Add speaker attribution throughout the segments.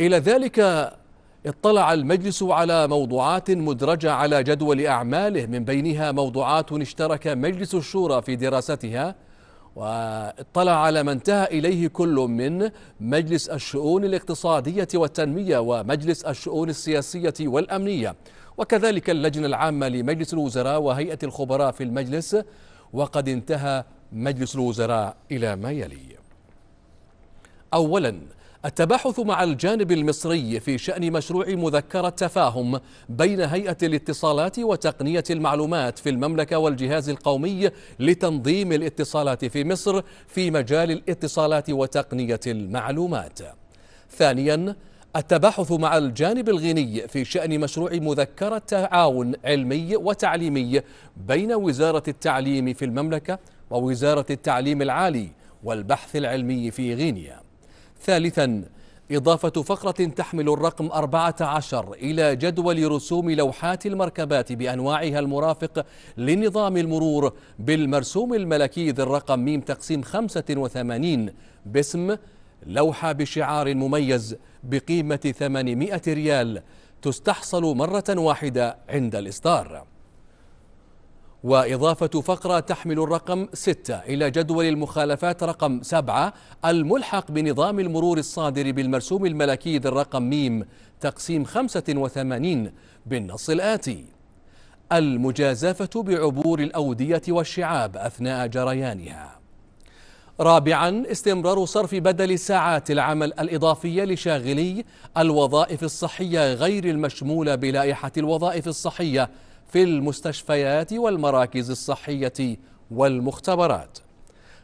Speaker 1: إلى ذلك اطلع المجلس على موضوعات مدرجة على جدول أعماله من بينها موضوعات اشترك مجلس الشورى في دراستها واطلع على ما انتهى إليه كل من مجلس الشؤون الاقتصادية والتنمية ومجلس الشؤون السياسية والأمنية وكذلك اللجنة العامة لمجلس الوزراء وهيئة الخبراء في المجلس وقد انتهى مجلس الوزراء إلى ما يلي أولاً التباحث مع الجانب المصري في شأن مشروع مذكرة تفاهم بين هيئة الاتصالات وتقنية المعلومات في المملكة والجهاز القومي لتنظيم الاتصالات في مصر في مجال الاتصالات وتقنية المعلومات ثانيا التباحث مع الجانب الغيني في شأن مشروع مذكرة تعاون علمي وتعليمي بين وزارة التعليم في المملكة ووزارة التعليم العالي والبحث العلمي في غينيا ثالثا إضافة فقرة تحمل الرقم 14 إلى جدول رسوم لوحات المركبات بأنواعها المرافق لنظام المرور بالمرسوم الملكي ذي الرقم ميم تقسيم 85 باسم لوحة بشعار مميز بقيمة 800 ريال تستحصل مرة واحدة عند الإصدار وإضافة فقرة تحمل الرقم 6 إلى جدول المخالفات رقم 7 الملحق بنظام المرور الصادر بالمرسوم الملكي ذي الرقم ميم تقسيم 85 بالنص الآتي المجازفة بعبور الأودية والشعاب أثناء جريانها رابعا استمرار صرف بدل ساعات العمل الإضافية لشاغلي الوظائف الصحية غير المشمولة بلائحة الوظائف الصحية في المستشفيات والمراكز الصحية والمختبرات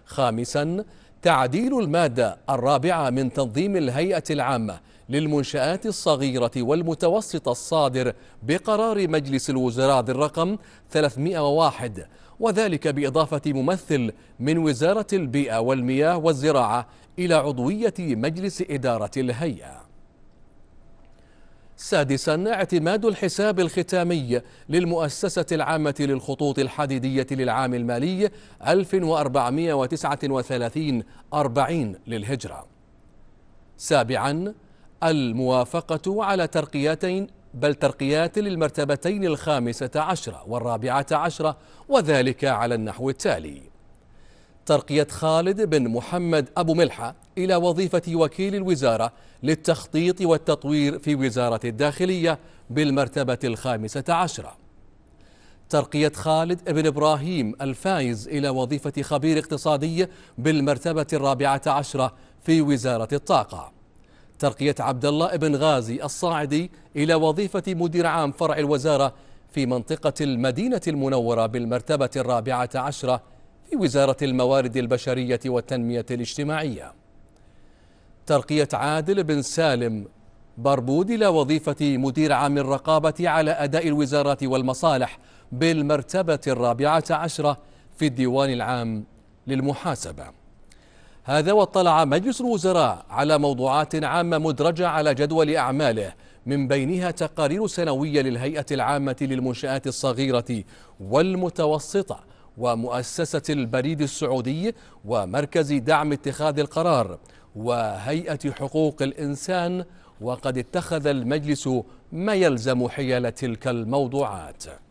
Speaker 1: خامسا تعديل المادة الرابعة من تنظيم الهيئة العامة للمنشآت الصغيرة والمتوسطة الصادر بقرار مجلس الوزراء ذي الرقم 301 وذلك بإضافة ممثل من وزارة البيئة والمياه والزراعة إلى عضوية مجلس إدارة الهيئة سادسا اعتماد الحساب الختامي للمؤسسة العامة للخطوط الحديدية للعام المالي 1439 40 للهجرة سابعا الموافقة على ترقيتين بل ترقيات للمرتبتين الخامسة عشرة والرابعة عشرة وذلك على النحو التالي ترقية خالد بن محمد أبو ملحة إلى وظيفة وكيل الوزارة للتخطيط والتطوير في وزارة الداخلية بالمرتبة الخامسة عشرة ترقية خالد بن إبراهيم الفايز إلى وظيفة خبير اقتصادي بالمرتبة الرابعة عشرة في وزارة الطاقة ترقية عبد الله بن غازي الصاعدي إلى وظيفة مدير عام فرع الوزارة في منطقة المدينة المنورة بالمرتبة الرابعة عشرة في وزارة الموارد البشرية والتنمية الاجتماعية ترقية عادل بن سالم بربود إلى وظيفة مدير عام الرقابة على أداء الوزارات والمصالح بالمرتبة الرابعة عشرة في الديوان العام للمحاسبة هذا واطلع مجلس الوزراء على موضوعات عامة مدرجة على جدول أعماله من بينها تقارير سنوية للهيئة العامة للمنشآت الصغيرة والمتوسطة ومؤسسة البريد السعودي ومركز دعم اتخاذ القرار وهيئة حقوق الإنسان وقد اتخذ المجلس ما يلزم حيال تلك الموضوعات